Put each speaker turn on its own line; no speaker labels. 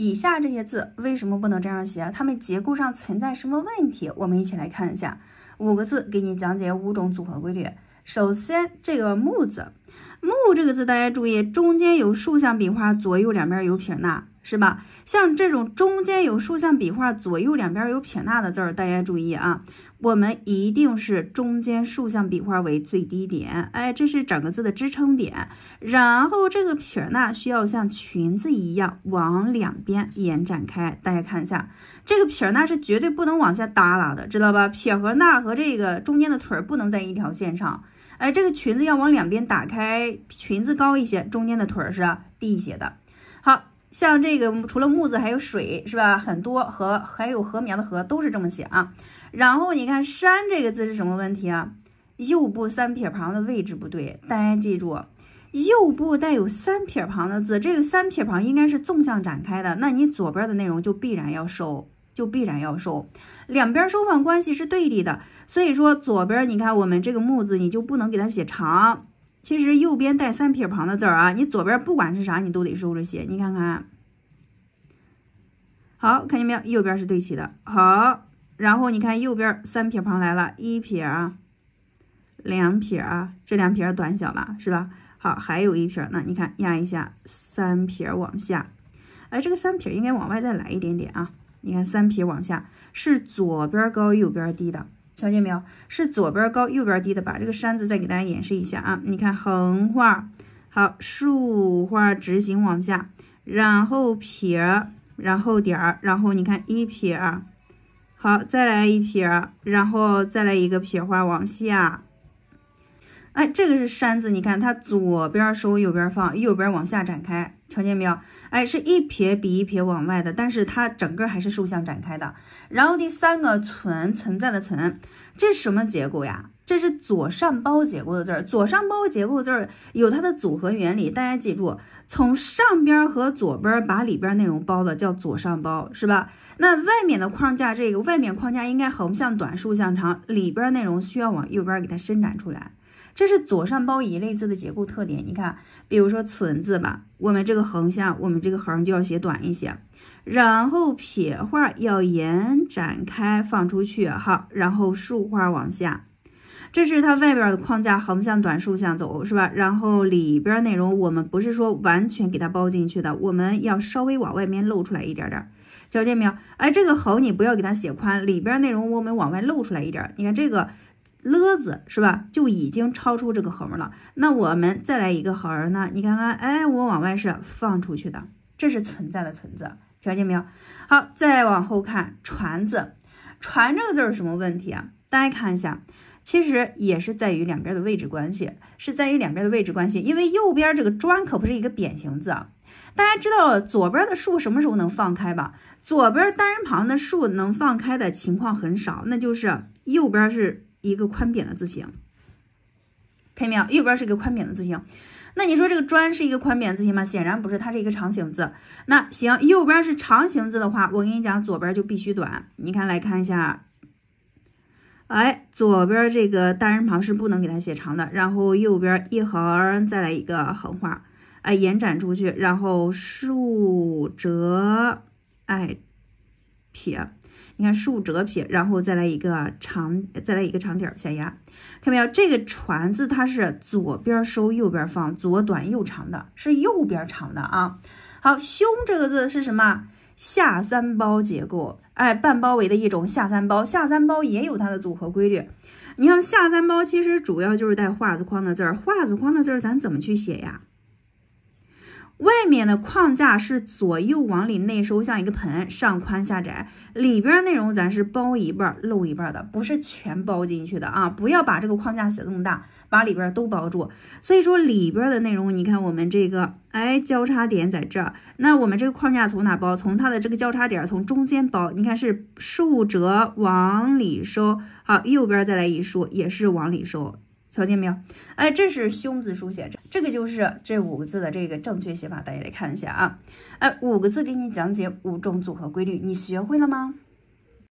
以下这些字为什么不能这样写？它们结构上存在什么问题？我们一起来看一下五个字，给你讲解五种组合规律。首先，这个木字，木这个字，大家注意，中间有竖向笔画，左右两边有撇捺。是吧？像这种中间有竖向笔画，左右两边有撇捺的字儿，大家注意啊！我们一定是中间竖向笔画为最低点，哎，这是整个字的支撑点。然后这个撇捺需要像裙子一样往两边延展开。大家看一下，这个撇捺是绝对不能往下耷拉的，知道吧？撇和捺和这个中间的腿儿不能在一条线上。哎，这个裙子要往两边打开，裙子高一些，中间的腿儿是低一些的。像这个除了木字还有水是吧？很多和还有禾苗的禾都是这么写啊。然后你看山这个字是什么问题啊？右部三撇旁的位置不对。大家记住，右部带有三撇旁的字，这个三撇旁应该是纵向展开的，那你左边的内容就必然要收，就必然要收。两边收放关系是对立的，所以说左边你看我们这个木字你就不能给它写长。其实右边带三撇旁的字儿啊，你左边不管是啥，你都得收着写。你看看，好，看见没有？右边是对齐的，好。然后你看右边三撇旁来了，一撇啊，两撇啊，这两撇短小了，是吧？好，还有一撇，那你看压一下，三撇往下。哎，这个三撇应该往外再来一点点啊。你看三撇往下是左边高右边低的。瞧见没有？是左边高，右边低的。把这个山字再给大家演示一下啊！你看横画，好，竖画，直行往下，然后撇，然后点儿，然后你看一撇，好，再来一撇，然后再来一个撇画往下。哎，这个是山字，你看它左边收，右边放，右边往下展开，瞧见没有？哎，是一撇比一撇往外的，但是它整个还是竖向展开的。然后第三个存存在的存，这什么结构呀？这是左上包结构的字儿，左上包结构字儿有它的组合原理，大家记住，从上边和左边把里边内容包的叫左上包，是吧？那外面的框架，这个外面框架应该横向短，竖向长，里边内容需要往右边给它伸展出来。这是左上包一类字的结构特点，你看，比如说“存”字吧，我们这个横向，我们这个横就要写短一些，然后撇画要延展开放出去，好，然后竖画往下，这是它外边的框架，横向短，竖向走，是吧？然后里边内容我们不是说完全给它包进去的，我们要稍微往外面露出来一点点，瞧见没有？哎，这个横你不要给它写宽，里边内容我们往外露出来一点，你看这个。了字是吧，就已经超出这个横了。那我们再来一个横呢？你看看，哎，我往外是放出去的，这是存在的存在，瞧见没有？好，再往后看，传字，传这个字是什么问题啊？大家看一下，其实也是在于两边的位置关系，是在于两边的位置关系，因为右边这个砖可不是一个扁形字啊。大家知道左边的竖什么时候能放开吧？左边单人旁的竖能放开的情况很少，那就是右边是。一个宽扁的字形，看见没有？右边是一个宽扁的字形，那你说这个砖是一个宽扁字形吗？显然不是，它是一个长形字。那行，右边是长形字的话，我跟你讲，左边就必须短。你看，来看一下，哎，左边这个单人旁是不能给它写长的，然后右边一横，再来一个横画，哎，延展出去，然后竖折，哎，撇。你看竖折撇，然后再来一个长，再来一个长点下压，看到没有？这个船字它是左边收，右边放，左短右长的，是右边长的啊。好，胸这个字是什么？下三包结构，哎，半包围的一种下三包，下三包也有它的组合规律。你像下三包，其实主要就是带画字框的字儿，画字框的字儿咱怎么去写呀？外面的框架是左右往里内收，像一个盆，上宽下窄。里边内容咱是包一半露一半的，不是全包进去的啊！不要把这个框架写这么大，把里边都包住。所以说里边的内容，你看我们这个，哎，交叉点在这儿。那我们这个框架从哪包？从它的这个交叉点，从中间包。你看是竖折往里收，好，右边再来一竖，也是往里收。条件没有，哎，这是“胸”字书写这这个就是这五个字的这个正确写法，大家来看一下啊，哎，五个字给你讲解五种组合规律，你学会了吗？